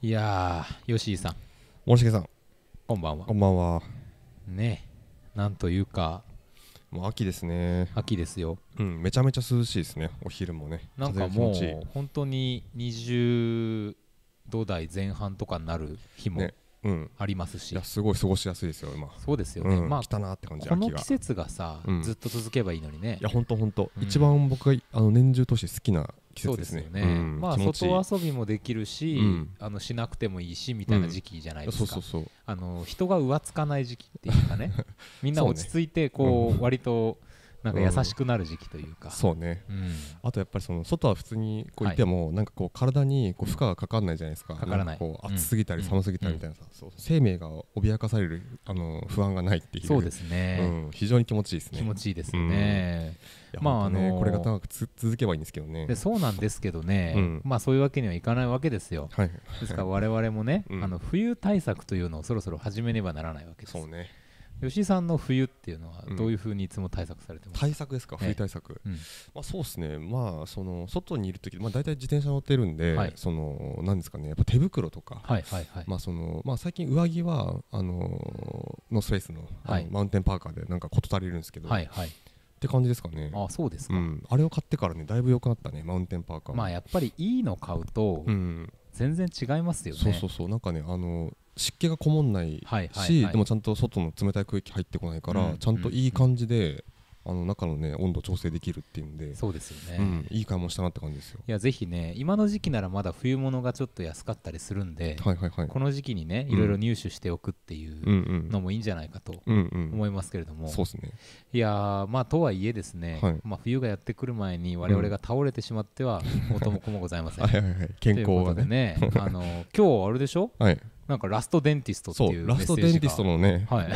いやー、吉井さん。森重さん。こんばんは。こんばんは。ねなんというか。もう秋ですね。秋ですよ。うん、めちゃめちゃ涼しいですね。お昼もね。なんかもう、本当に20度台前半とかになる日も、ね。うん、ありますし、すごい過ごしやすいですよ今そうですよね、うん、まあ来たなって感じこの季節がさ、うん、ずっと続けばいいのにねいや本当本当一番僕があの年中として好きな季節ですね。すねうん、まあ外遊びもできるし、うん、あのしなくてもいいしみたいな時期じゃないですか。そうそうそうあの人が浮つかない時期っていうかね、みんな落ち着いてこう、割となんか優しくなる時期というか、うん、そうね、うん、あとやっぱりその外は普通にこういても、はい、なんかこう体にこう負荷がかかんないじゃないですかかからないこう暑すぎたり寒すぎたりみたいなさ、うん、生命が脅かされるあの不安がないっていうそうですね、非常に気持ちいいですね気持ちいいですね、まああのー、これが長くつ続けばいいんですけどねでそうなんですけどね、まあそういうわけにはいかないわけですよ、はい、ですから我々もね、あの冬対策というのをそろそろ始めねばならないわけですそうね吉井さんの冬っていうのはどういうふうにいつも対策されてますか、うん、対策ですか、冬対策、ええ、まあ、そうですね、まあ、その外にいるとき、まあ、大体自転車乗ってるんで、はい、そのなんですかね、やっぱ手袋とか、最近、上着はあのノースフェイスのはい、マウンテンパーカーでなんか事足りるんですけど。はいはいって感じですかねあそうですか、うん、あれを買ってからねだいぶ良くなったねマウンテンパーカーまあやっぱりいいの買うと、うん、全然違いますよねそうそうそうなんかねあの湿気がこもんないし、でもちゃんと外の冷たい空気入ってこないから、ちゃんといい感じで。あの中のね温度調整できるっていうんでそうですよね、うん、いい買い物したなって感じですよいやぜひね今の時期ならまだ冬物がちょっと安かったりするんで、はいはいはい、この時期にねいろいろ入手しておくっていうのもいいんじゃないかと思いますけれども、そうですねいやまあとはいえですね、はい、まあ、冬がやってくる前に我々が倒れてしまっては元も子もございません はいはい、はい、健康はねねあの 今日あれでしょ、はいなんかラストデンティストっていうラストデンティストのね、はい、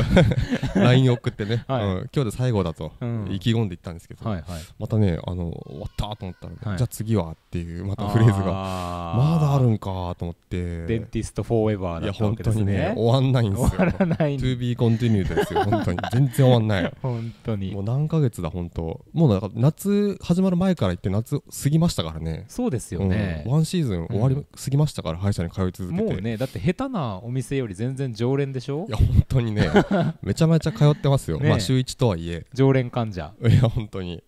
LINE 送ってね、はい、うん、今日で最後だと、意気込んでいったんですけど、はいはい、またねあの終わったと思ったら、はい、じゃあ次はっていうまたフレーズがまだあるんかと思ってデンティストフォーエバーだったわけですねいや本当にね終わんないんですよ終わらない To b ですよ本当に全然終わんない 本当にもう何ヶ月だ本当もうなんか夏始まる前から言って夏過ぎましたからねそうですよね、うん、ワンシーズン終わり、う過ぎましたから歯医者に通い続けてもうねだって下手なお店より全然常連でしょいや本当にね めちゃめちゃ通ってますよ、ねまあ週1とはいえ常連患者いや本当に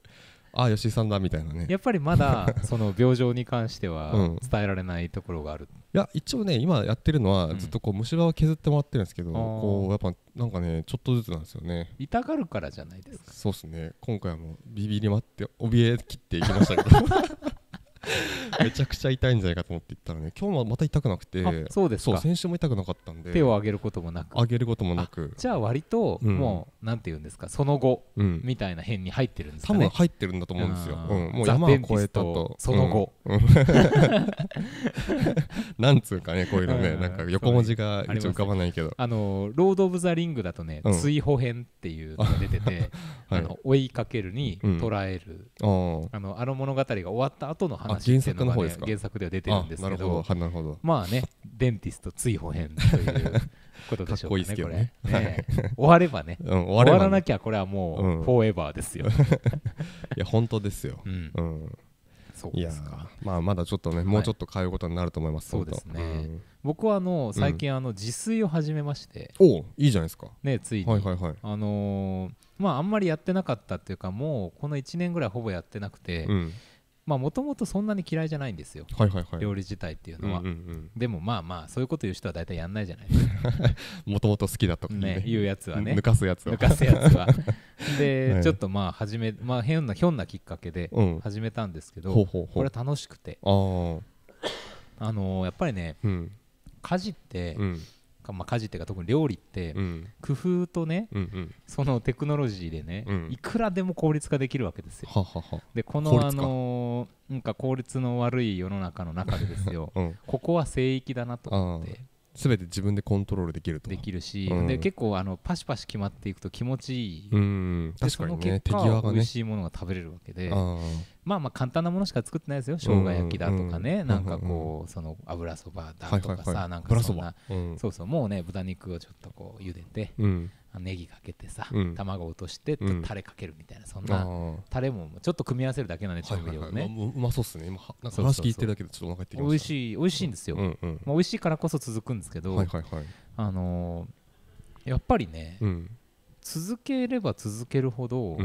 ああ吉井さんだみたいなねやっぱりまだ その病状に関しては伝えられないところがある、いや一応ね今やってるのはずっとこう虫歯を削ってもらってるんですけど、こうやっぱなんかねちょっとずつなんですよね痛がるからじゃないですかそうですね今回はもうビビりまって怯え切っていきましたけど めちゃくちゃ痛いんじゃないかと思って行ったらね今日もまた痛くなくてそうですか先週も痛くなかったんで手を上げることもなく上げることもなくじゃあ割ともう、うん、なんて言うんですかその後、うん、みたいな辺に入ってるんですか、ね、多分入ってるんだと思うんですよ、うん、もう山を越えたとその後、うん、なんつうかねこういうのねなんか横文字が一応浮かばないけど、ね、あのロード・オブ・ザ・リングだとね、追放編っていうのが出てて、はい、あの追いかけるに捉える、あのあの物語が終わった後の話話原作の方ですか原作では出てるんですけどまあね デンティスト追放編ということでしょうかねこれ、ね、終わればね、うん、終わらなきゃこれはもう、うん、フォーエバーですよ いや本当ですよ、うん、うん、そうですかまあまだちょっとね、はい、もうちょっと変えることになると思います、そうですね、僕はあの最近あの自炊を始めまして、おおいいじゃないですかねついに、はいはいはい、あのー、まああんまりやってなかったっていうかもうこの1年ぐらいほぼやってなくて、うんもともとそんなに嫌いじゃないんですよ、料理自体っていうのは、でもまあまあそういうこと言う人は大体やんないじゃないですかもともと好きだとかね言、うやつはね抜かすやつは抜かすやつは で、ちょっとまあ始め、まあ、変なひょんなきっかけで始めたんですけど、これ楽しくてあのー、やっぱりね、うん、家事って、うんまあ、家事っていうか特に料理って工夫とね、うんそのテクノロジーでね、うん、いくらでも効率化できるわけですよ。はははでこの、あのー、なんか効率の悪い世の中の中でですよ、うん、ここは聖域だなと思ってべて自分でコントロールできるとできるし、うん、で結構あのパシパシ決まっていくと気持ちいい、うん、確かにね手際がしいものが食べれるわけで、まあまあ簡単なものしか作ってないですよ生姜焼きだとかね、うん、なんかこうその油そばだとかさ、はいはいはい、なんかそんな、うそうそうもうね豚肉をちょっとこう茹でて、うんネギかけてさ、うん、卵落としてと、れタレかけるみたいなそんなタレもちょっと組み合わせるだけなんで調味料ね、はいはいまあ、うまそうっすね今なんか話聞いてるだけでちょっとお腹ってきました美味しい美味しいんですよ、うんうん、まあ、美味しいからこそ続くんですけど、はいはいはい、あのー、やっぱりね、うん続ければ続けるほど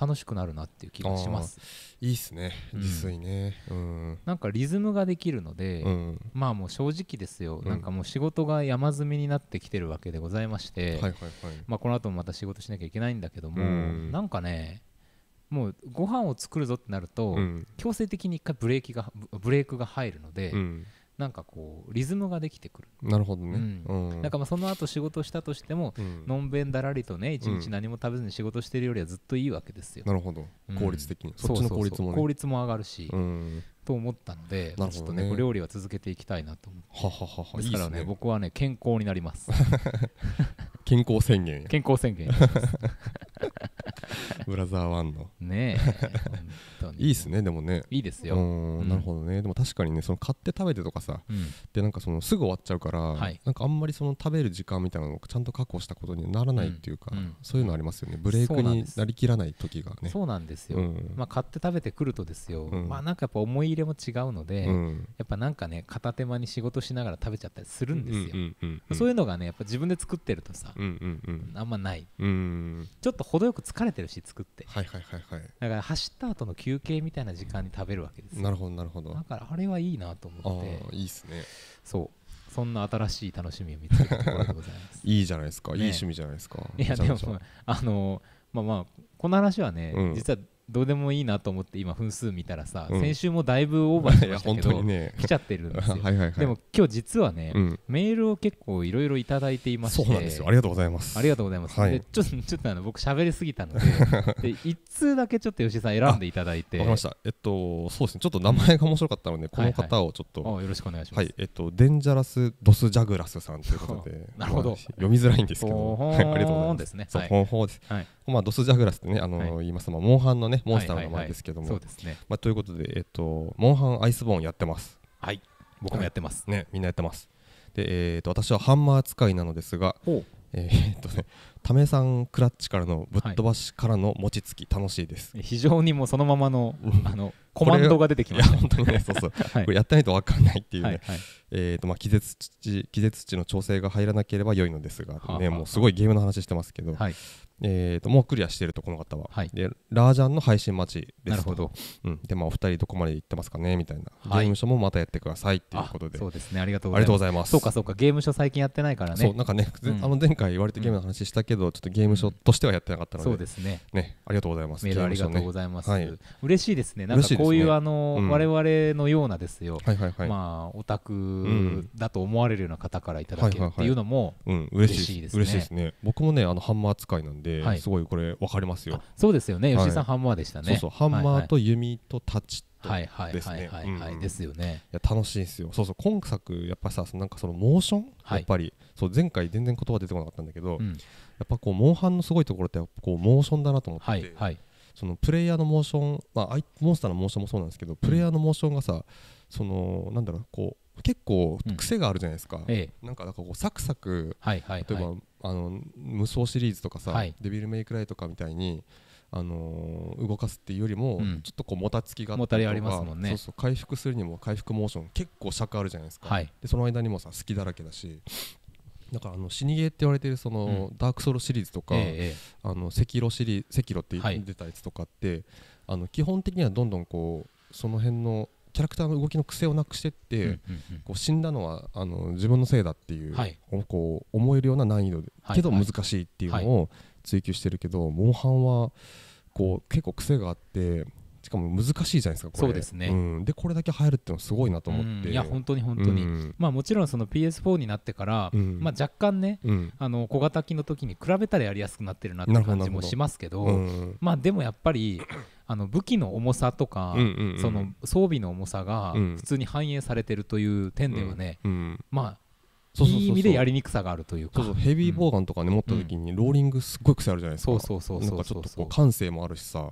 楽しくなるなっていう気がします、うん、いいっすね自炊ね、うん、なんかリズムができるので、うん、まあもう正直ですよ、なんかもう仕事が山積みになってきてるわけでございまして、はいはいはい、まあ、この後もまた仕事しなきゃいけないんだけども、うん、なんかねもうご飯を作るぞってなると、強制的に1回ブレーキがブレークが入るので、なんかこうリズムができてくるなるほどね、うんなんかまあその後仕事したとしても、のんべんだらりとね一日何も食べずに仕事してるよりはずっといいわけですよ、なるほど効率的に、そっちの効率も、効率も上がるし、と思ったので、ね、ちょっとね料理は続けていきたいなと思ってははははですからね僕はね健康になります 健康宣言健康宣言 ブラザーワンのねえいいっすねでもねいいですよ、なるほどねでも確かにねその買って食べてとかさ、でなんかそのすぐ終わっちゃうから、はい、なんかあんまりその食べる時間みたいなのをちゃんと確保したことにならないっていうか、そういうのありますよねブレイクになりきらない時がねそうなんですよ、まあ、買って食べてくるとですよ、まあなんかやっぱ思い入れも違うので、やっぱなんかね片手間に仕事しながら食べちゃったりするんですよそういうのがねやっぱ自分で作ってるとさ、あんまない、ちょっと程よく疲れてるし作ってはいはいはいはいだから走った後の休憩みたいな時間に食べるわけですなるほどなるほどだからあれはいいなと思ってあいいっすねそうそんな新しい楽しみを見つけたところでございますいいじゃないですか、ね、いい趣味じゃないですかいやでもあのまあまあこの話はね、うん、実はどうでもいいなと思って今分数見たらさ、うん、先週もだいぶオーバーしてましたけど、ね、来ちゃってるんですよ はい、はい、でも今日実はね、うん、メールを結構いろいろいただいていましてそうなんですよありがとうございますありがとうございます、はい、でちょちょっとあの僕喋りすぎたので一1通だけちょっと吉井さん選んでいただいてわかりましたえっとそうですねちょっと名前が面白かったのでこの方をちょっと、はいはい、よろしくお願いしますはいえっとデンジャラスドスジャグラスさんということで なるほど、まあ、読みづらいんですけどありがとうございますそうほんほです、はい、まあドスジャグラスってねあの、はい、言いますまあモンハンのねモンスターの名前ですけども、そうですね、まあ、ということで、えっと、モンハンアイスボーンやってますはい僕もやってます、ねみんなやってますで、えー、と私はハンマー使いなのですがえー、っとねためさんクラッチからのぶっ飛ばしからの餅つき、楽しいです非常にもうそのままのあの コマンドが出てきました、これやってないと分かんないっていうね、えーとまあ、気絶値気絶値の調整が入らなければ良いのですが、ね、はもうすごいゲームの話してますけど、はい、えーと、もうクリアしているとこの方は、はい、でラージャンの配信待ちですなるほど、うん、でまあお二人どこまで行ってますかねみたいな、はい、ゲーム書もまたやってくださいっていうことでそうですねありがとうございますそうかそうかゲーム書最近やってないからねそうなんかね、うん、あの前回割とゲームの話したけどちょっとゲームショとしてはやってなかったので、うん、そうですねねありがとうございますメールありがとうございます、ねはい、嬉しいですねなんかこういう、ね、あの、うん、我々のようなですよ、はいはいはい、まあオタクだと思われるような方からいただけるっていうのも、うん嬉しいですね嬉しいですね僕もねあのハンマー扱いなんで、はい、すごいこれわかりますよそうですよね吉井さん、ハンマーでしたねそうそうハンマーと弓と太刀はいはいはいはいはい、ですよねいや楽しいですよそうそう今作やっぱさなんかそのモーション、はい、やっぱりそう前回全然言葉出てこなかったんだけど、うん、やっぱこうモンハンのすごいところってこうモーションだなと思って、はいはい、そのプレイヤーのモーション、まあ、モンスターのモーションもそうなんですけど、プレイヤーのモーションがさそのなんだろうこう結構癖があるじゃないですか、うんなんかなんかこうサクサク、はいはいはい、例えばあの無双シリーズとかさ、はい、デビルメイクライとかみたいに。あのー、動かすっていうよりも、うん、ちょっとこうもたつきがもたれありますもんねそうそう回復するにも回復モーション結構尺あるじゃないですか、はい、でその間にもさ隙だらけだしなんかあの死にゲーって言われてるその、ダークソロシリーズとか、あの赤色シリ赤色って出たやつとかって、あの基本的にはどんどんこうその辺のキャラクターの動きの癖をなくしてって、こう死んだのはあの自分のせいだっていう、こう思えるような難易度で、けど難しいっていうのを追求してるけど、モンハンはこう結構癖があってしかも難しいじゃないですかそうですね、うん、でこれだけ入るっていうのはすごいなと思って、いや本当に本当に、うん、まあもちろんその PS4 になってから、まあ若干ね、あの小型機の時に比べたらやりやすくなってるなって感じもしますけどまあでもやっぱりあの武器の重さとか、その装備の重さが普通に反映されてるという点ではね、まあそうそうそうそういい意味でやりにくさがあるというかヘビーボーガンとかね、持った時にローリングすっごい癖あるじゃないですか、そうそうそうそうなんかちょっとこう感性もあるしさ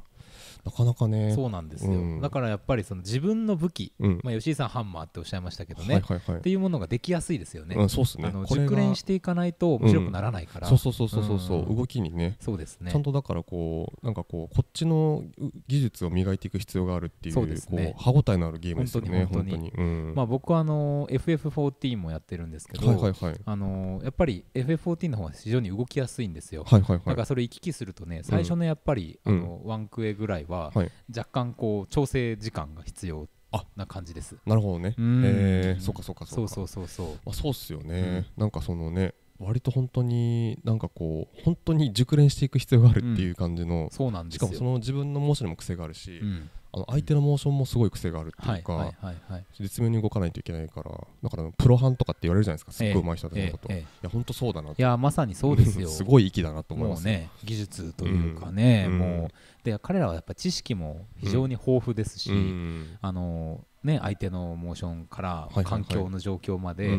なかなかねそうなんですよ、うん、だからやっぱりその自分の武器、うん、まあ、吉井さんハンマーっておっしゃいましたけどね、はいはいはい、っていうものができやすいですよね,、そうすねあの熟練していかないと面白くならないから、うん、そうそうそうそうそう動きにねそうですねちゃんとだからこうなんかこうこっちの技術を磨いていく必要があるっていうそうですね、ね、歯応えのあるゲームですよね本当にまあ、僕はあの FF14 もやってるんですけど、はいはいはい、あのやっぱり FF14 の方は非常に動きやすいんですよ、はいはいはい、だからそれ行き来するとね最初のやっぱり、あのうワンクエぐらいは、若干こう調整時間が必要な感じですなるほどねえー、そうかそうかそうかそうそうそうまあ、そうっすよね、うん、なんかそのね割と本当になんかこう本当に熟練していく必要があるっていう感じの、うん、そうなんですしかもその自分のモーにも癖があるし、うんあの相手のモーションもすごい癖があるっていうか絶妙に動かないといけないからだからプロハンとかって言われるじゃないですかすっごい上手い人たちのこと、ええいや本当そうだないやまさにそうですよ すごい息だなと思いますね技術というかね、うん、もうで彼らはやっぱ知識も非常に豊富ですし、うん、あのね、相手のモーションから環境の状況まで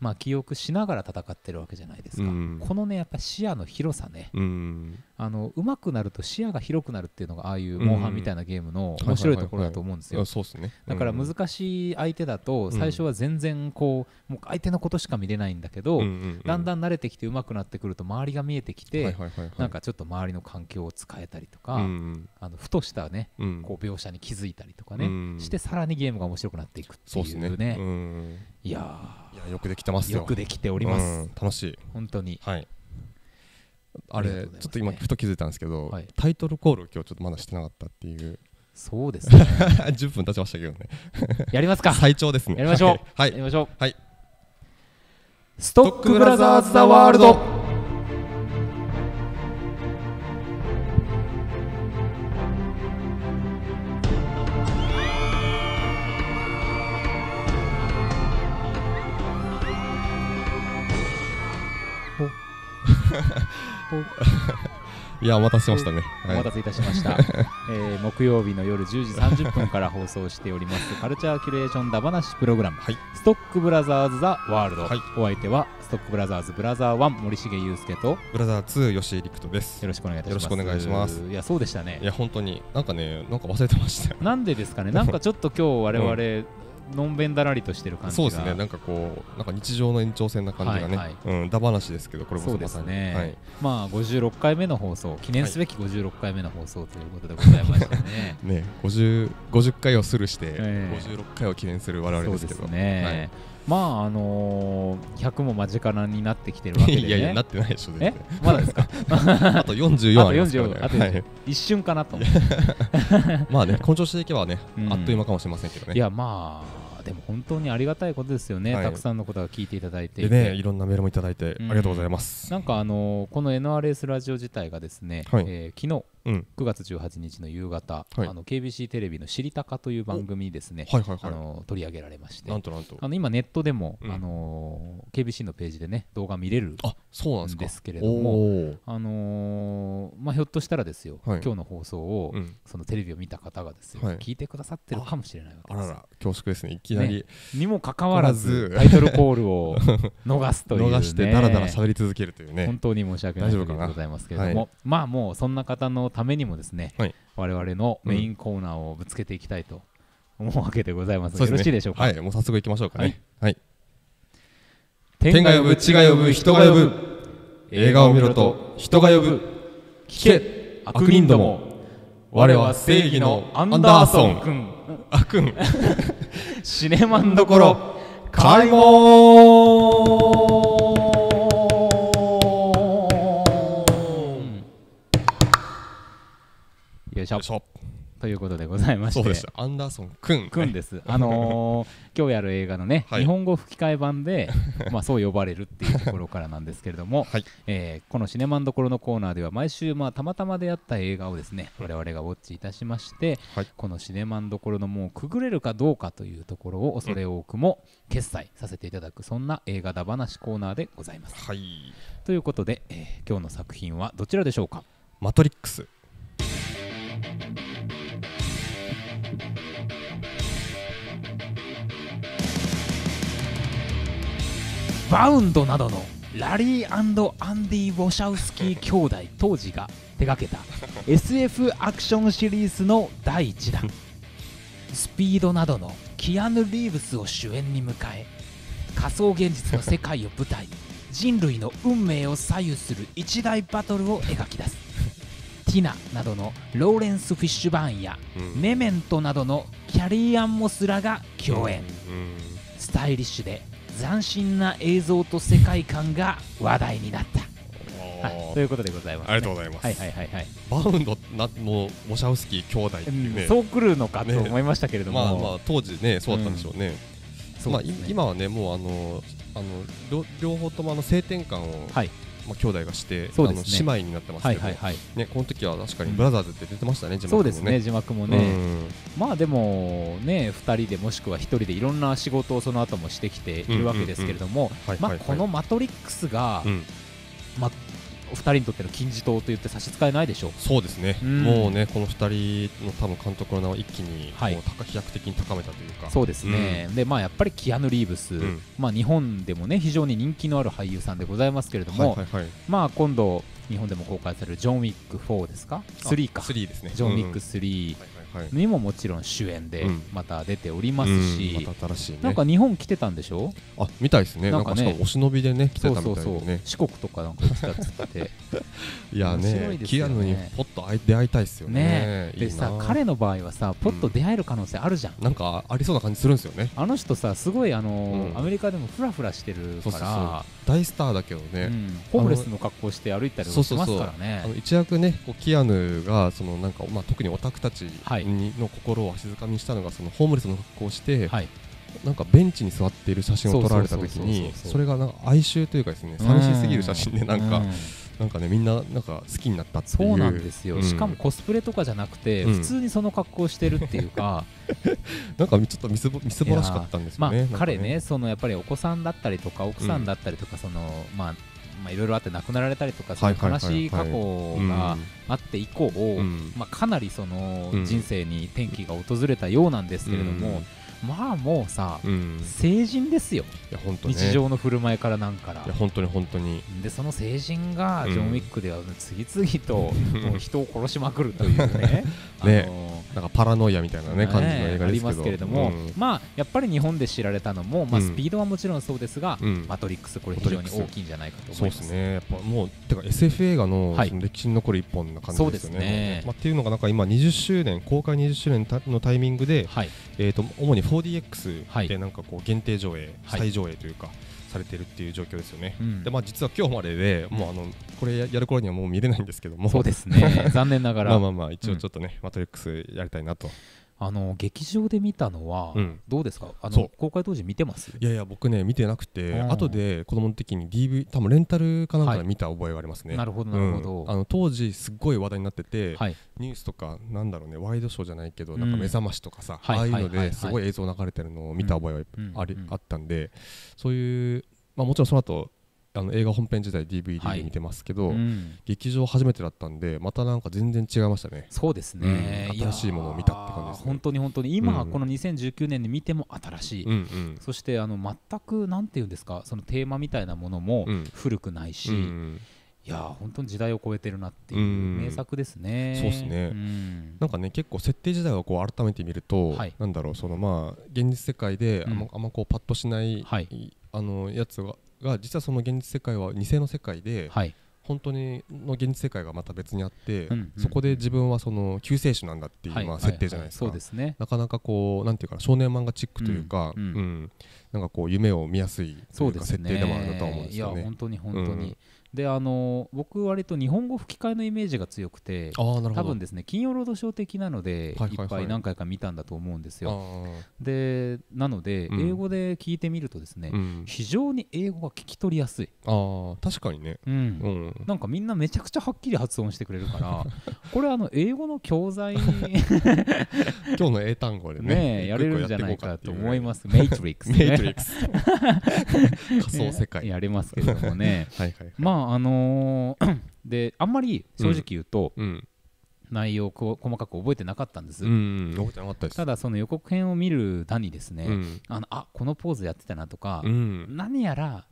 まあ記憶しながら戦ってるわけじゃないですか、うん、このねやっぱ視野の広さね、うんあの上手くなると視野が広くなるっていうのがああいうモンハンみたいなゲームの面白いところだと思うんですよだから難しい相手だと最初は全然こうもう相手のことしか見れないんだけどだんだん慣れてきて上手くなってくると周りが見えてきてなんかちょっと周りの環境を使えたりとかあのふとしたねこう描写に気づいたりとかねしてさらにゲームが面白くなっていくっていうねいやよくできてますよくできております楽しい本当にはいあれ、ちょっと今ふと気づいたんですけど、はい、タイトルコールを今日ちょっとまだしてなかったっていうそうですね10 分経ちましたけどねやりますか最長ですねやりましょうはい、やりましょうはい、はい、ストックブラザーズ・ザ・ワールド いやお待たせしましたね、はい、お待たせいたしました、えー、木曜日の夜10時30分から放送しておりますカルチャーキュレーションだばなしプログラム、はい、ストックブラザーズ・ザ・ワールド、はい、お相手はストックブラザーズブラザー1森重祐介とブラザー2吉井陸人ですよろしくお願いいたしますよろしくお願いしますいやそうでしたねいや本当になんかねなんか忘れてましたなんでですかねなんかちょっと今日我々、のんべんだらりとしてる感じそうですねなんかこうなんか日常の延長線な感じがね、はいはい、うん、だ話ですけどこれもそうですね、はい、まあ56回目の放送記念すべき56回目の放送ということでございましたね ね 50, 50回をスルして、えー、56回を記念する我々ですけどね、まああのー、100も間近になってきてるわけで、ね、いやいやなってないでしょえまだですか あと44ありますからねあと、はい、一瞬かなとまあね根性していけばね、うん、あっという間かもしれませんけどねいやまあでも本当にありがたいことですよね、はい、たくさんのことが聞いていただいていねいろんなメールもいただいて、ありがとうございます、うん、なんかあのこの NRS ラジオ自体がですね、はい、えー、昨日9月18日の夕方、あの KBC テレビの「知りたか」という番組ですね、あの取り上げられましてなんとなんとあの今ネットでも、あの KBC のページでね動画見れるあそうなんですけれどもあのまあひょっとしたらですよ、今日の放送を、そのテレビを見た方がですよ、聞いてくださってるかもしれないわけですあらら恐縮ですねいきなり、にもかかわらずタイトルコールを 逃すという、逃してだらだら喋り続けるというね本当に申し訳ないでございますけれどもまあもうそんな方のためにもですね、はい、我々のメインコーナーをぶつけていきたいと思うわけでございます、うん、よろしいでしょうか、はいもう早速いきましょうかねはい、天が呼ぶ地が呼ぶ人が呼ぶ映画を見ろと人が呼ぶ聞け悪人ども我は正義のアンダーソン君あくんシネマンどころ開門でしょということでございましてそうですアンダーソンくんくんです、あのー、今日やる映画のね、はい、日本語吹き替え版で、まあ、そう呼ばれるっていうところからなんですけれども、はい、えー、この「シネマンどころ」のコーナーでは毎週、まあ、たまたまでやった映画をですね我々がウォッチいたしまして、はい、この「シネマンどころ」のもうくぐれるかどうかというところを恐れ多くも決済させていただく、そんな映画だ話コーナーでございます。はい、ということで、えー、今日の作品はどちらでしょうかマトリックスバウンドなどのラリーアンディ・ウォシャウスキー兄弟当時が手掛けた SF アクションシリーズの第1弾スピードなどのキアヌ・リーブスを主演に迎え仮想現実の世界を舞台に人類の運命を左右する一大バトルを描き出すティナなどのローレンス・フィッシュバーンや、うん、メメントなどのキャリー・アン・モスらが共演、うんうん、スタイリッシュで斬新な映像と世界観が話題になった。ということでございます、ね、ありがとうございます。はいはいはいはい。バウンドなのモシャウスキー兄弟っていうね、うん、そうくるのかと思いましたけれども、ね、まあまあ当時ねそうだったんでしょうね。うん、まあ、今はねもうあのあの両方ともあの性転換を、はい、まあ、兄弟がして、ね、あの姉妹になってますけど、はいはいはい、ね、この時は確かにブラザーズって出てましたね、うん、字幕もねそうですね字幕もね、うん、まあでもね2人でもしくは1人でいろんな仕事をその後もしてきているわけですけれども、まあ、この「マトリックスが」が、うん、まあ、2二人にとっての金字塔と言って差し支えないでしょうそうですね、うん、もうね、この2人の多分監督の名を一気に、はい、飛躍的に高めたというか、そうですね、うん、でまあ、やっぱりキアヌ・リーブス、うん、まあ、日本でもね非常に人気のある俳優さんでございますけれども、まあ、今度、日本でも公開されるジョン・ウィック4ですか、3か、3ですねジョン・ウィック3、うんはいはいにももちろん主演でまた出ておりますし、ま新しい、ね、なんか日本来てたんでしょあみたいですねなんかねお忍びでね来てたみたいで、ね、四国とかなんか来たっつって いやねキアヌにポッと出会いたいですよねでさ彼の場合はさポッと出会える可能性あるじゃん、うん、なんかありそうな感じするんですよねあの人さすごいあの、うん、アメリカでもフラフラしてるから大スターだけどね、うん、ホームレスの格好して歩いたりもしますからね一躍ねこうキアヌがそのなんかまあ特にオタクたちの心を静かにしたのがそのホームレスの格好をして、はい、なんかベンチに座っている写真を撮られた時にそれがなんか哀愁というかですね寂しすぎる写真でなんか。なんかねみんななんか好きになったっていうそうなんですよ、うん、しかもコスプレとかじゃなくて、うん、普通にその格好してるっていうか なんかちょっとみすぼみすぼらしかったんですよねまあ、ね彼ねそのやっぱりお子さんだったりとか奥さんだったりとか、うん、そのまあいろいろあって亡くなられたりとかそういう悲しい過去があって以降、まあ、かなりその人生に転機が訪れたようなんですけれども、まあもうさ、うん、成人ですよいや本当、ね、日常の振る舞いからなんからい本当に本当にでその成人がジョン・ウィックでは次々と、もう人を殺しまくるというね ね、あのー、なんかパラノイアみたいなね感じの映画ありますけれども、うん、まあやっぱり日本で知られたのも、まあ、スピードはもちろんそうですが、うん、マトリックスこれ非常に大きいんじゃないかと思いますそうですねやっぱもうてか SF 映画のその歴史に残る一本な感じですよねはい、ねまあ、っていうのがなんか今20周年公開20周年のタイミングで、はい、えーと、と主にフ 4DX でなんかこう限定上映、はい、再上映というか、されてるっていう状況ですよね、でまあ、実は今日までで、もうあのこれやる頃にはもう見れないんですけども、そうですね、残念ながら、まあまあまあ、一応ちょっとね、うん、マトリックスやりたいなとあの劇場で見たのは、どうですかあの公開当時見てますいやいや僕ね見てなくて、うん、後で子供の時に DV 多分レンタルかなんかで見た覚えがありますね、はい、なるほどなるほど、うん、あの当時すっごい話題になってて、はい、ニュースとかなんだろうねワイドショーじゃないけど、なんか目覚ましとかさ、ああいうのですごい映像流れてるのを見た覚えはあり、あったんで、そういうまあもちろんその後あの映画本編自体 DVD で見てますけど、はいうん、劇場初めてだったんでまたなんか全然違いましたねそうですね、うん、新しいものを見たって感じです、ね、本当に本当に今、この2019年で見ても新しい、うんうん、そしてあの全くなんて言うんですかそのテーマみたいなものも古くないし、うんうんいや本当に時代を超えてるなっていう名作ですね。そうですね、うん、なんかね結構設定自体はこう改めて見ると、はい、なんだろうそのまあ現実世界であんまうん、あんまこうパッとしない、はい、あのやつがが実はその現実世界は偽の世界で、はい、本当にの現実世界がまた別にあって、うんうん、そこで自分はその救世主なんだっていう、はい、まあ、設定じゃないですか、はいはすね、なかなかこうなんていうか少年漫画チックというか、うんうんうん、なんかこう夢を見やすいというか設定でもあると思うんですよね。いや本当に本当に、であの僕割と日本語吹き替えのイメージが強くてあなるほど多分ですね金曜ロードショー的なので、はいはい、いっぱい何回か見たんだと思うんですよでなので、うん、英語で聞いてみるとですね、うん、非常に英語が聞き取りやすいあ確かにね、うん、なんかみんなめちゃくちゃはっきり発音してくれるから これあの英語の教材に 今日の英単語でねやれるんじゃないかと思いますメイトリックス、ね、メイトリックス仮想世界やれますけれどもねはいはい、はい、まあああのー、であんまり正直言うと、うん、内容を細かく覚えてなかったんです、うんただその予告編を見るだにですね、うん、あのあこのポーズやってたなとか、うん、何やら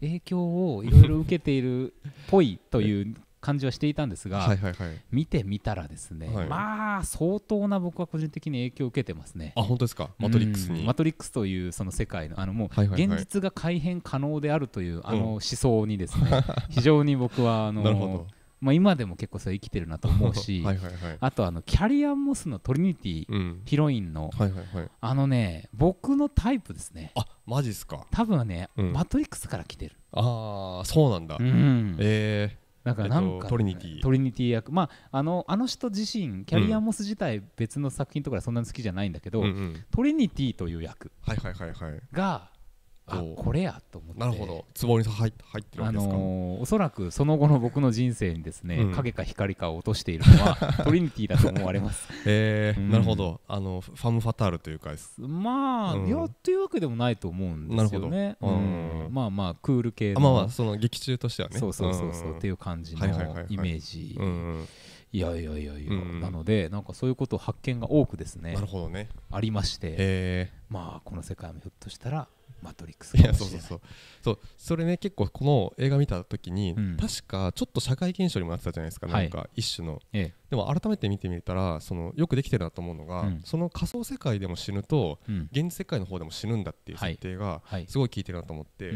影響をいろいろ受けているっぽいという感じはしていたんですが、はいはいはい、見てみたらですね、はい、まあ相当な僕は個人的に影響を受けてますね。あ本当ですかマトリックスに、マトリックスというその世界のあのもう現実が改変可能であるというあの思想にですね、うん、非常に僕はあの まあ、今でも結構それ生きてるなと思うし はい、あとあのキャリアン・モスのトリニティ、うヒロインの、はいはいはい、あのね僕のタイプですねあマジっすか多分ね、うん、マトリックスから来てるああそうなんだ、うん、ええーだからなんか、トリニティトリニティ役、まあ、あのあの人自身キャリアモス自体別の作品とかそんなに好きじゃないんだけど、うんうん、トリニティという役が、はいはいはいはい、あこれやと思ってなるほどツボに入入ってるですか、あのー、おそらくその後の僕の人生にですね、うん、影か光かを落としているのは トリニティだと思われますえー、うん、なるほどあのファム・ファタールというかまあ、うん、いやというわけでもないと思うんですよね、うん、まあまあクール系のまあまあその劇中としてはねそうそうそうそう、っていう感じのイメージ、いやいやいやいや、うん、なのでなんかそういうこと発見が多くですねなるほどねありまして、えまあこの世界もひょっとしたらマトリックスいやそうそうそうそうそれね結構この映画見た時に、うん、確かちょっと社会現象にもなってたじゃないですか、はい、なんか一種の、ええ、でも改めて見てみたらそのよくできてるなと思うのが、うん、その仮想世界でも死ぬと、うん、現実世界の方でも死ぬんだっていう設定が、はい、すごい効いてるなと思って、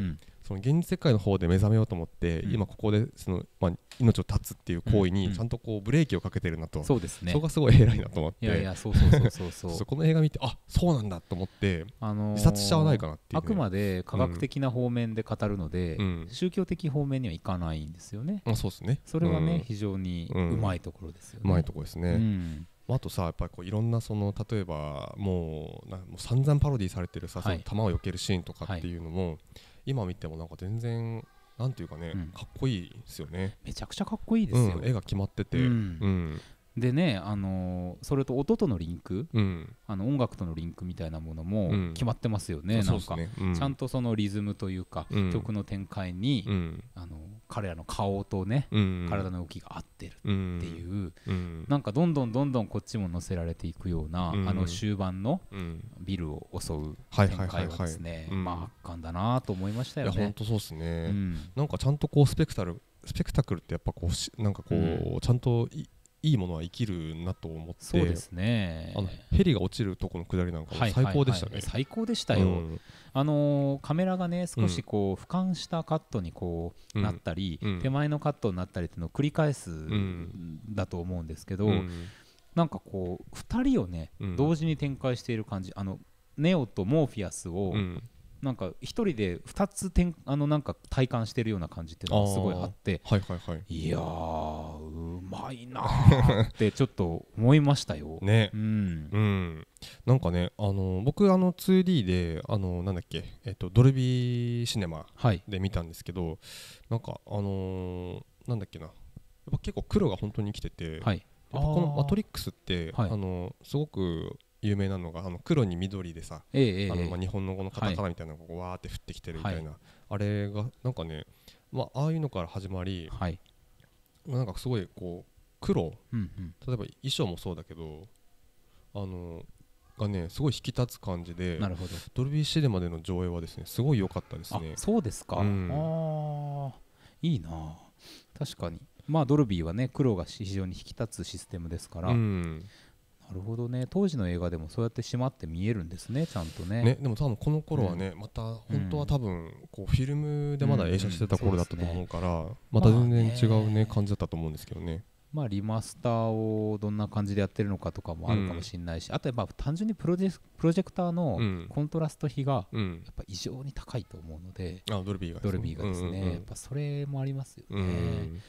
その現実世界の方で目覚めようと思って、今ここでその、まあ、命を絶つっていう行為にちゃんとこうブレーキをかけてるなと、そうですね、そこがすごい偉いなと思っていやいやそうそうそうそうそうこの映画見てあそうなんだと思って、あのー、自殺しちゃわないかなっていう、ね、あくまで科学的な方面で語るので、うん、宗教的方面にはいかないんですよね、うん、あそうですねそれはね、うん、非常にうまいところですよね、うまいところですね、あとさやっぱりこういろんなその例えばもうなもう散々パロディされてるさ、はい、その弾を避けるシーンとかっていうのも、はい今見てもなんか全然なんていうかね、うん、かっこいいですよねめちゃくちゃかっこいいですよ、うん、絵が決まってて、うん、でね、あのー、それと音とのリンク、うん、あの音楽とのリンクみたいなものも決まってますよね、うん、なんか、ねうん、ちゃんとそのリズムというか、曲の展開に、あの彼らの顔とね、体の動きが合ってるっていう、うん、なんかどんどんどんどんこっちも乗せられていくような、あの終盤のビルを襲う展開はですね、まあ圧巻だなと思いましたよね。本当そうですね、なんかちゃんとこうスペクタルスペクタクルってやっぱこうなんかこう、ちゃんといいいものは生きるなと思ってそうですねあのヘリが落ちるとこの下りなんかも最高でしたね、はいはいはい、最高でしたよ、うん、あのー、カメラがね少しこう、俯瞰したカットにこうなったり、うん、手前のカットになったりっていうのを繰り返すだと思うんですけど、うん、なんかこう2人をね、同時に展開している感じあのネオとモーフィアスをなんか一人で二つてんあのなんか体感してるような感じっていうのがすごいあってはいはいはい、いやうまいなーって ちょっと思いましたよ。ね、うん、うん、なんかねあの僕あの 2D であのなんだっけ、えっと、ドルビーシネマで見たんですけど、はい、なんかあのー、なんだっけなやっぱ結構黒が本当に来てて、はい、やっぱこの「マトリックス」って、はい、あのすごく有名なのがあの黒に緑でさ、ええ、あのまあ日本のこのカタカナみたいなのがわーって降ってきてるみたいな、はい、あれがなんかね、まあ、ああいうのから始まり、はい、なんかすごいこう黒、うんうん、例えば衣装もそうだけどあのがねすごい引き立つ感じでなるほどドルビーシデマでの上映はですねすごい良かったですねそうですか、うん、あいいな確かにまあドルビーはね黒が非常に引き立つシステムですから、うんなるほどね当時の映画でもそうやって閉まって見えるんですねちゃんとね、ね、でも多分この頃はね、うん、また本当は多分こうフィルムでまだ映写してた頃だったと思うから、うんうんね、また全然違うね感じだったと思うんですけどねまあ、リマスターをどんな感じでやってるのかとかもあるかもしれないし、うん、あとやっぱ単純にプロジェプロジェクターのコントラスト比がやっぱ異常に高いと思うので、うん、ドルビーがですね、やっぱそれもありますよね、うん、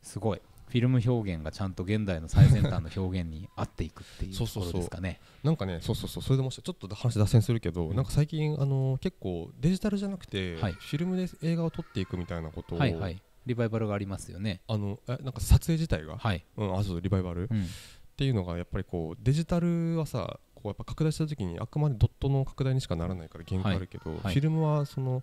すごいフィルム表現がちゃんと現代の最先端の表現に合っていくっていうところですかねそうそうそう。なんかね、そうそうそう、それでもちょっと話脱線するけど、なんか最近あの結構デジタルじゃなくて、フィルムで映画を撮っていくみたいなことを、はいはい、リバイバルがありますよね。あのえなんか撮影自体が、はい、うん、あそうリバイバル、うん、っていうのがやっぱりこうデジタルはさ、こうやっぱ拡大した時にあくまでドットの拡大にしかならないから限界あるけど、はいはい、フィルムはその。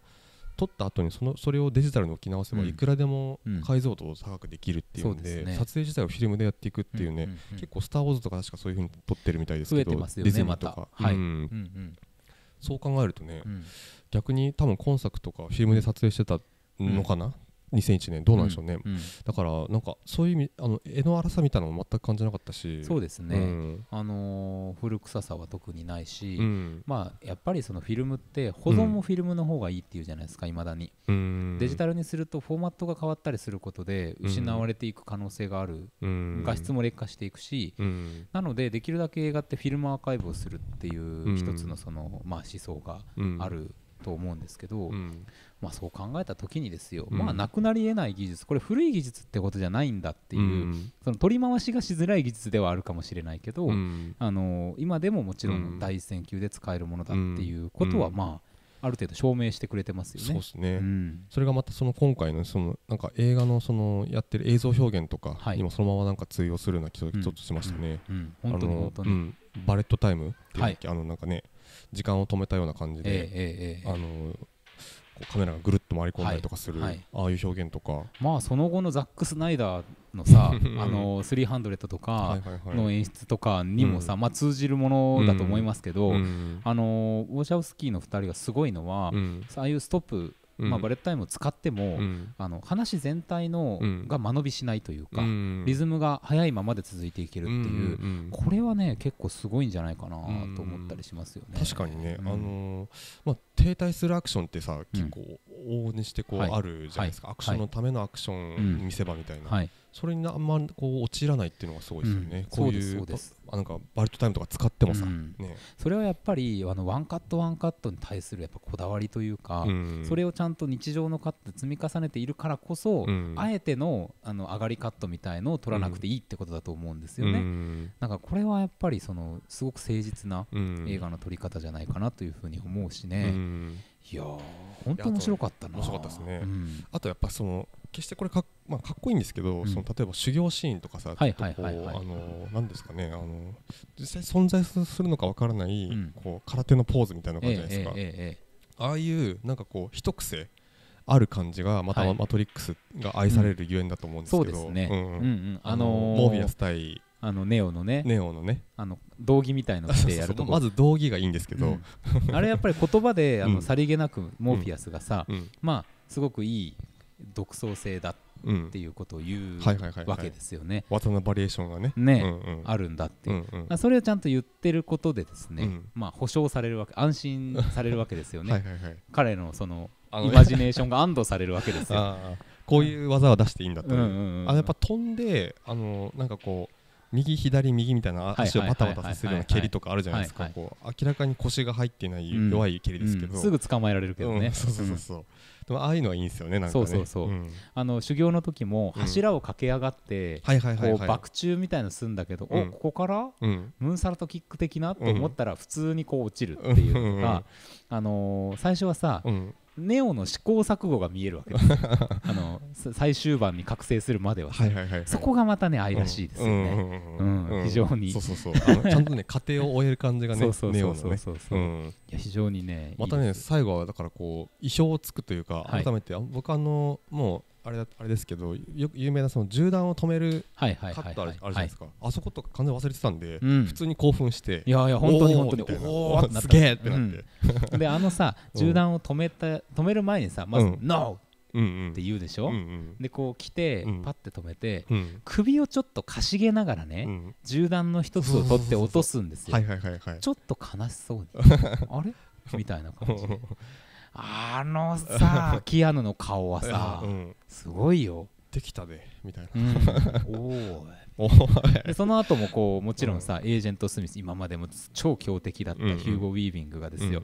撮った後にそのそれをデジタルに置き直せばいくらでも解像度を高くできるっていうので,、撮影自体をフィルムでやっていくっていうね、結構「スター・ウォーズ」とか確かそういうふうに撮ってるみたいですけど増えとか、そう考えるとね、逆に多分今作とかフィルムで撮影してたのかな、2001年どうなんでしょうね、うんうん、だからなんかそういう意味あの絵の荒さみたいなのも全く感じなかったしそうですね、うん、あのー、古臭さは特にないし、まあやっぱりそのフィルムって保存もフィルムの方がいいっていうじゃないですかいまだにデジタルにするとフォーマットが変わったりすることで失われていく可能性がある画質も劣化していくしなのでできるだけ映画ってフィルムアーカイブをするっていう一つのそのまあ思想があると思うんですけど、うん、まあ、そう考えた時にですよ、うん、まあ、なくなり得ない技術これ古い技術ってことじゃないんだっていう、うん、その取り回しがしづらい技術ではあるかもしれないけど、あのー、今でももちろん第一線級で使えるものだっていうことは、まあ、ある程度証明してくれてますよね。そうですねそれがまたその今回のそのなんか映画のそのやってる映像表現とかにもそのままなんか通用するような気ちょっとしましたね。本本当にあのバレットタイムっていう、はい、あのなんかね時間を止めたような感じで、ええあのカメラがぐるっと回り込んだりとかする、はいはい、ああいう表現とかまあその後のザック・スナイダーのさ あの300とかの演出とかにもさ、うん、まあ、通じるものだと思いますけど、うん、あのウォシャウスキーの2人がすごいのは、うん、ああいうストップまあ、バレッタイムを使っても、あの話全体の、が間延びしないというか、リズムが速いままで続いていけるっていう,、これはね結構すごいんじゃないかなと思ったりしますよね。確かにね、あのまあ、停滞するアクションってさ結構往々にしてこう、あるじゃないですか、アクションのためのアクション見せ場みたいな。はいそれにあんまこう陥らないっていうのがすごいですよね、うん、こういうなんかバルトタイムとか使ってもさ、うん、ね、それはやっぱりあのワンカットワンカットに対するやっぱこだわりというか、うん、それをちゃんと日常のカット積み重ねているからこそ、あえてのあの上がりカットみたいのを取らなくていいってことだと思うんですよね、なんかこれはやっぱりそのすごく誠実な映画の撮り方じゃないかなというふうに思うしね、いや本当面白かったな面白かったですね、あとやっぱその決してこれかっまあ、かっこいいんですけど、うん、その例えば修行シーンとかさ、あのなんですかねあの実際存在するのかわからない、うん、こう空手のポーズみたいなのがあるじゃないですか、えーえーえー、ああいうなんかこう一癖ある感じがまた、マトリックスが愛されるゆえんだと思うんですけど、うん、ね、うんうん、あのー、モービアス対あのネオのねネオのねあの道着みたいのっやるとまず道着がいいんですけど、うん、あれやっぱり言葉であの、さりげなくモーフィアスがさ、まあすごくいい独創性だっっていうことを言うわけですよね。技のバリエーションがねね、うんうん、あるんだっていう、うんうん、それをちゃんと言ってることでですね、うん、まあ、保証されるわけ安心されるわけですよねはい、彼のそのイマジネーションが安堵されるわけですよ。こういう技は出していいんだって、うんうんうん、あやっぱ飛んであのなんかこう右左右みたいな足をバタバタさせるような蹴りとかあるじゃないですかこう明らかに腰が入ってない弱い蹴りですけど、うんうん、すぐ捕まえられるけどね、うん、そうそうそうそうでもああいうのはいいんですよねなんかねそうそうそう、うん、あの修行の時も柱を駆け上がって、うん、こう爆中みたいのするんだけど、うん、おここから、うん、ムーンサルトキック的なと思ったら普通にこう落ちるっていうのが、あのー、最初はさ、ネオの試行錯誤が見えるわけです あの最終盤に覚醒するまでは,、はいはいはい、はい、そこがまたね愛らしいですよね非常にそうそうそうちゃんとね家庭を終える感じがね ネオのね非常にねまたね最後はだからこう意表をつくというか改めて、はい、僕あのもうあれだあれですけどよく有名なその銃弾を止めるカットあるじゃないですか、あそことか完全忘れてたんで、うん、普通に興奮していやいや本当に本当におお すげえってなって、うん、であのさ銃弾を止めた止める前にさまず「NO!、って言うでしょ、うでこう来て、うん、パッて止めて、首をちょっとかしげながらね、銃弾の一つを取って落とすんですよちょっと悲しそうに あれみたいな感じあのさ キアヌの顔はさ、うん、すごいよできたでみたいな、うん、おおでその後もこうもちろんさ、うん、エージェント・スミス今までも超強敵だったヒューゴ・ウィービングがですよ、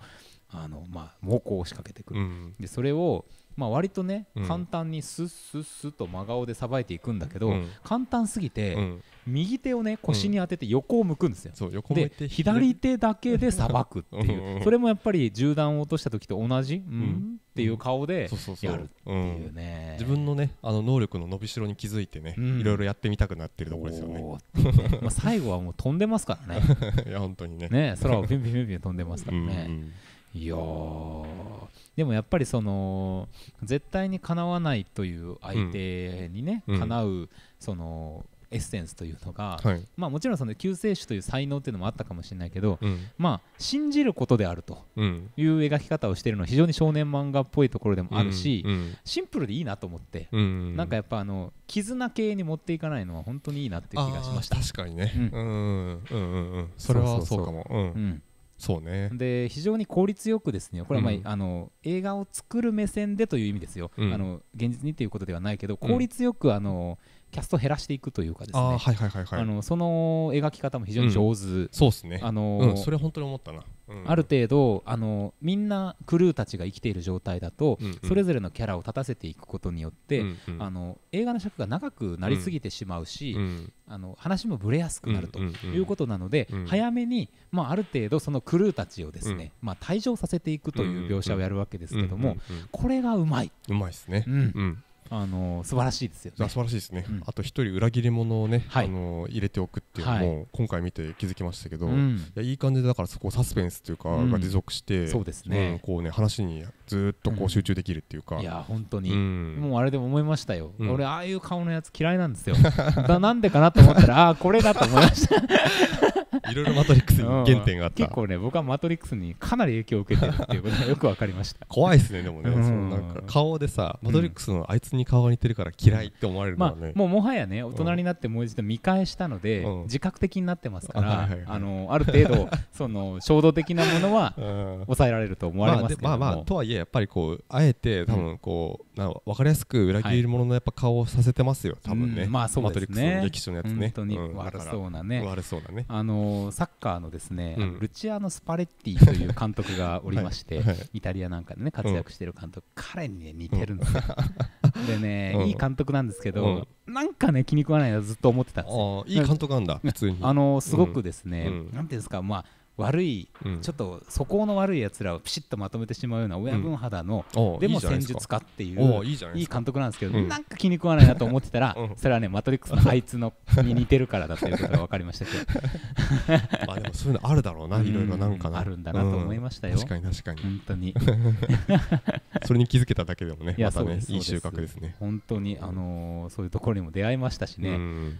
うんあのまあ、猛攻を仕掛けてくる、でそれをまあ、割とね、うん、簡単にスッスッスッと真顔でさばいていくんだけど、うん、簡単すぎて、うん、右手をね腰に当てて横を向くんですよ、で左手だけでさばくっていうそれもやっぱり銃弾を落とした時と同じ、うんっていう顔でやるっていうね、うん、自分のねあの能力の伸びしろに気づいてね、うん、いろいろやってみたくなってるところですよねまあ最後はもう飛んでますからね いや本当にねね空をピュンビュンビュン飛んでますからね、うんうんいやでもやっぱりその絶対に叶わないという相手にね、うん、叶うそのエッセンスというのが、はい、まあ、もちろんその救世主という才能っていうのもあったかもしれないけど、うん、まあ、信じることであるという描き方をしているのは非常に少年漫画っぽいところでもあるし、うんうん、シンプルでいいなと思って、うんうん、なんかやっぱあの絆系に持っていかないのは本当にいいなっていう気がしました確かにね、うん、うんうんうんそれはそうかも。うんそうねで非常に効率よくですねこれは、まあ、うん、あの映画を作る目線でという意味ですよ、うん、あの現実にということではないけど効率よくあの、キャスト減らしていくというかですねその描き方も非常に上手、うん、そうですね、あのーうん、それ本当に思ったな、うん、ある程度、あのー、みんなクルーたちが生きている状態だと、うんうん、それぞれのキャラを立たせていくことによって、うんうん、あのー、映画の尺が長くなりすぎてしまうし、あの話もぶれやすくなるということなので、早めに、まあ、ある程度そのクルーたちをですね、まあ、退場させていくという描写をやるわけですけども、これがうまい。うまいですね、うんあの素晴らしいですよね。素晴らしいですね。うん、あと一人裏切り者をね、はい、あの入れておくっていうのも、今回見て気づきましたけど、はい、いやいい感じでだからそこサスペンスというかが持続して、うん、そうですね、うん、こうね話にずっとこう集中できるっていうか、いや本当に、もうあれでも思いましたよ。俺ああいう顔のやつ嫌いなんですよ。だなんでかなと思ったら ああこれだと思いました。いろいろマトリックスに原点があった、結構ね僕はマトリックスにかなり影響を受けてるっていうことがよくわかりました。怖いですねでもね、そのなんか顔でさマトリックスのあいつにに顔が似てるから嫌いって思われるのはね、まあ、もうもはやね大人になってもう一度見返したので、うん、自覚的になってますから、あのある程度 その衝動的なものは抑えられると思われますけどまあ、まあまあとはいえやっぱりこうあえて多分こう、うん、な分かりやすく裏切り者のやっぱ顔をさせてますよ多分ね、うん、まあそうですね劇中のやつね本当に悪そうなね、悪そうなねあのサッカーのですね、ルチアノ・スパレッティという監督がおりまして、はいはい、イタリアなんかでね活躍してる監督、彼にね似てるんですよ、でね、うんいい監督なんですけど、なんかね気に食わないなずっと思ってたんですよいい監督なんだ普通にあのすごくですね、うんなんていうんですかまあ悪い、うん、ちょっと素行の悪いやつらをピシッとまとめてしまうような親分肌の、うん、でも戦術家っていういい監督なんですけど、うん、なんか気に食わないなと思ってたら、それはねマトリックスのあいつのに似てるからだということが分かりましたけど あでもそういうのあるだろうないろいろなんかなあるんだなと思いましたよ、確かに確かに本当に それに気づけただけでもねまたねいい収穫ですね本当に、あのー、そういうところにも出会いましたしね、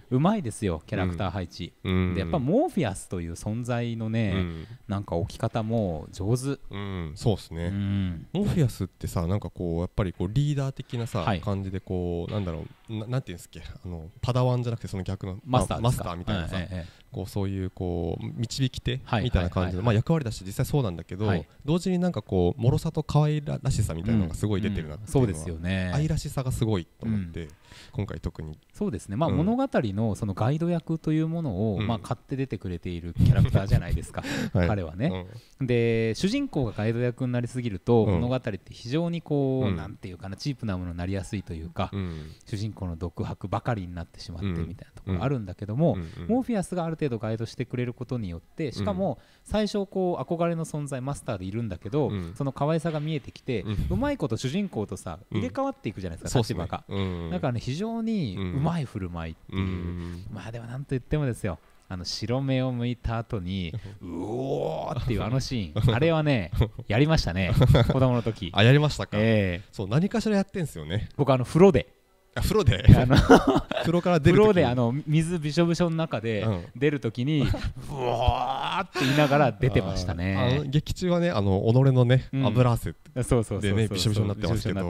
うまいですよキャラクター配置、でやっぱモーフィアスという存在のね、なんか置き方も上手、うん、そうですね、うん、モーフィアスってさなんかこうやっぱりこうリーダー的なさ、はい、感じでこうなんだろうななんていうんですっけあのパダワンじゃなくてその逆のマスターみたいなさ、はい、こうそういうこう導き手みたいな感じのまあ役割だし実際そうなんだけど、同時になんかこうもろさと可愛らしさみたいなのがすごい出てるなそうですよね愛らしさがすごいと思って、今回特にそうですねまあ物語のそのガイド役というものをまあ買って出てくれているキャラクターじゃないですか、彼はね、で主人公がガイド役になりすぎると物語って非常にこう、なんていうかなチープなものになりやすいというか、主人公の独白ばかりになってしまってみたいなところあるんだけども、モーフィアスがある程度ガイドしてくれることによってしかも最初こう憧れの存在マスターでいるんだけど、うん、その可愛さが見えてきて、うまいこと主人公とさ入れ替わっていくじゃないですか、立場が、だからね非常にうまい振る舞いっていう、まあでもなんといってもですよあの白目を向いた後に うおーっていうあのシーンあれはねやりましたね 子供の時あやりましたか、えー、そう何かしらやってんすよね僕あの風呂で風呂であの 風呂から出る風呂であの水びしょびしょの中で出るときに、うん、わーって言いながら出てましたね劇中はねあの己のね、う油汗でねびしょびしょになってますけど、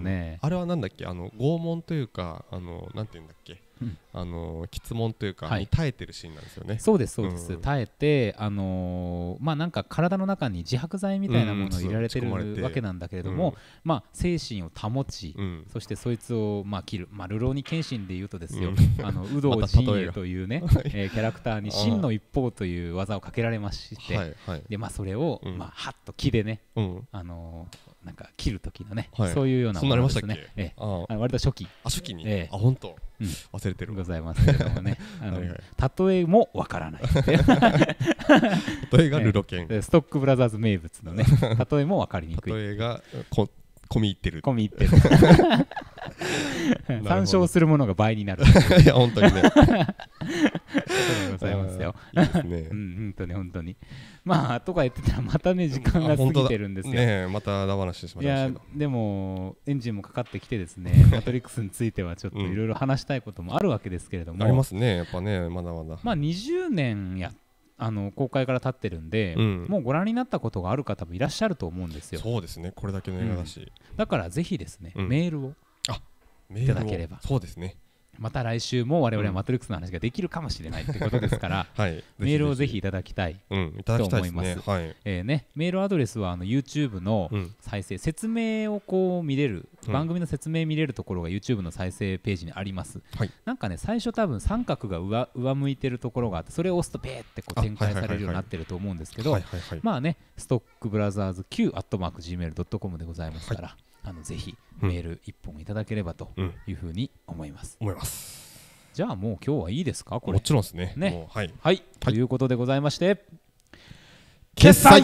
ねうん、あれはなんだっけあの拷問というかあのなんて言うんだっけあの質問というか、はい、耐えてるシーンなんですよね。そうですそうです、うん、耐えてあのー、まあなんか体の中に自白剤みたいなものを入れられてる、わけなんだけれども、うん、まあ精神を保ち、そしてそいつをまあ切るまあ流浪に謙信で言うとですよ、あの 有働仁英というね、えー、キャラクターに真の一方という技をかけられまして、はいはい、でまあそれを、まあはっと木でね、うん、あのー、なんか切る時のね、はい、そういうようなものですね。ええ、あ割と初期。あ初期に。ええ、あ本当。うん、忘れてるございますけどもね はい、例えもわからない 例えがルロケン、ストックブラザーズ名物のね 例えもわかりにくい例えがこ込み入ってる込み入ってる 参照するものが倍になる。いや、本当にね。ございますよ。いいね。うん、本当に本当に。まあ、とか言ってたら、またね、時間が過ぎてるんですよ。ねまただ話してしまいましたいや、でも、エンジンもかかってきてですね、マトリックスについては、ちょっといろいろ話したいこともあるわけですけれども。ありますね、やっぱね、まだまだ。まあ、20年やあの公開から経ってるんで、うん、もうご覧になったことがある方もいらっしゃると思うんですよ。そうですねこれだけの映画だし、うん、だからぜひですね、うん、メールをただければそうですねまた来週も我々はマトリックスの話ができるかもしれないということですから、はい、メールをぜひいただきたいと思います。メールアドレスはあの YouTube の再生、うん、説明をこう見れる、うん、番組の説明見れるところが YouTube の再生ページにあります。はい、なんかね最初多分三角が上上向いてるところがあってそれを押すとペーってこう展開されるようになってると思うんですけどまあねストックブラザーズ Q アットマーク Gmail.com でございますから。はいあのぜひメール一本いただければというふうに思います。思います。じゃあもう今日はいいですかこれもちろんですね。ねはい、はい、ということでございまして、決済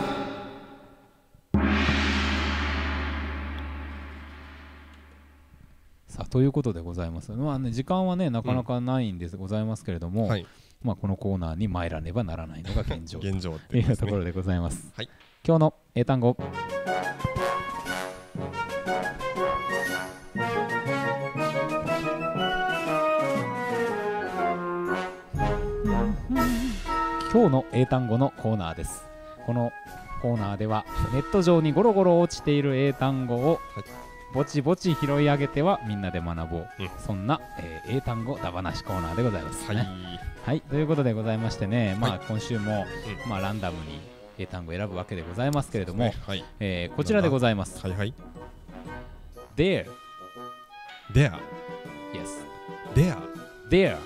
さあということでございます、まあね、時間はねなかなかないんです、ございますけれども、はい、まあ、このコーナーに参らねばならないのが現状 現状っていうところでございます。はい、今日の英単語今日の英単語のコーナーですこのコーナーではネット上にゴロゴロ落ちている英単語をぼちぼち拾い上げてはみんなで学ぼう、うんそんな、えー英単語だしコーナーでございますね、はい、ということでございましてね、まあ、今週も、まあ、ランダムに英単語を選ぶわけでございますけれども、ねはいえーこちらでございます。はいはい There, There yes, There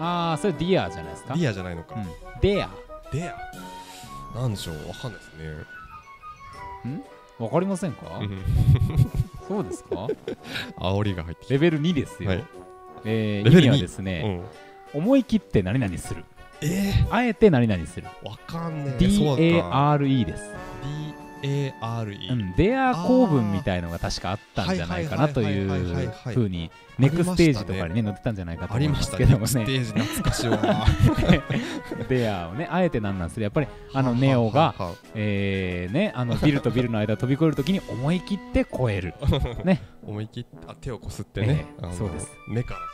ああそれディアじゃないですかディアじゃないのか、うん、デアデアなんでしょうわかんないですねんわかりませんか そうですか煽りが入ってレベル2ですよ、はい、えー、レベルはですね、うん、思い切って何々するえー、あえて何々するわかんねえ DARE です DARE ARE、うん、デア構文みたいのが確かあったんじゃないかなというふうにネクステージとかにね載ってたんじゃないかと思いますけどもねネクステージ懐かしいわデアをねあえてなんなんですけやっぱりあのネオがえねあのビルとビルの間飛び越えるときに思い切って越える ね思い切って手をこすってねそうです目からこ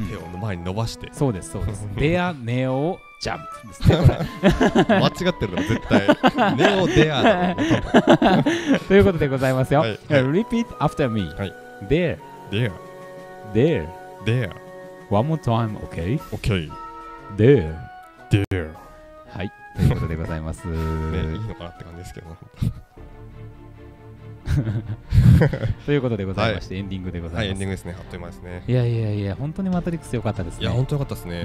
う手を前に伸ばして、そうですそうですデアネオジャンプですね、間違ってるの絶対。ネオデアということでございますよ。Repeat after me.、there. There. There. There. One more time, okay? Okay. There. There. はい。ということでございます。いいのかなって感じですけど。ということでございまして、エンディングでございます、はい、エンディングですねあっという間ですねいやいやいや本当にマトリックス良かったですねいや本当良かったですね、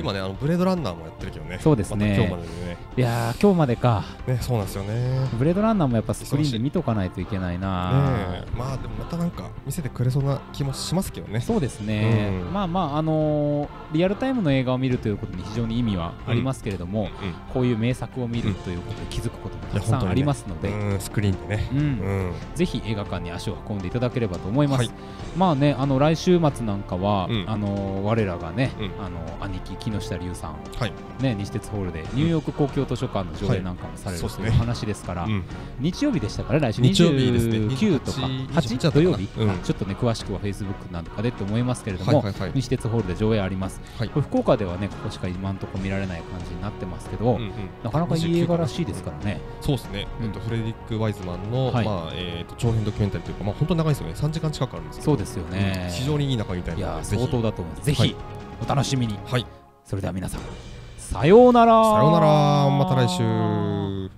今ねあのブレードランナーもやってるけどねそうですね、今日までねいや今日までかねそうなんですよねブレードランナーもやっぱスクリーンで見とかないといけないなねまあでもまたなんか見せてくれそうな気もしますけどねそうですね、まあまああのリアルタイムの映画を見るということに非常に意味はありますけれども、こういう名作を見るということに気づくこともたくさんありますので、スクリーンでねうんぜひ映画館に足を運んでいただければと思います、はい、まあねあの来週末なんかは、うん、あの我らがね、うん、あの兄貴木下龍さん、はい、ね西鉄ホールでニューヨーク公共図書館の上映なんかもされる、という話ですから、ね、日曜日でしたから来週日曜日ですね9とか8土曜日、うん、ちょっとね詳しくはフェイスブックなんかでと思いますけれども、はいはいはい、西鉄ホールで上映あります、はい、福岡ではねここしか今んとこ見られない感じになってますけど、うんうん、なかなかいい映画らしいですからねそうですね、えっと、フレディック・ワイズマンの、はい、まあえーえーと、長編ドキュメンタリーというか、まあ、本当長いですよね、3時間近くあるんですけど、そうですよね、非常にいい中みたいな、相当だと思います、ぜひ、はい、お楽しみに、はい、それでは皆さん、さようなら、さようなら、また来週。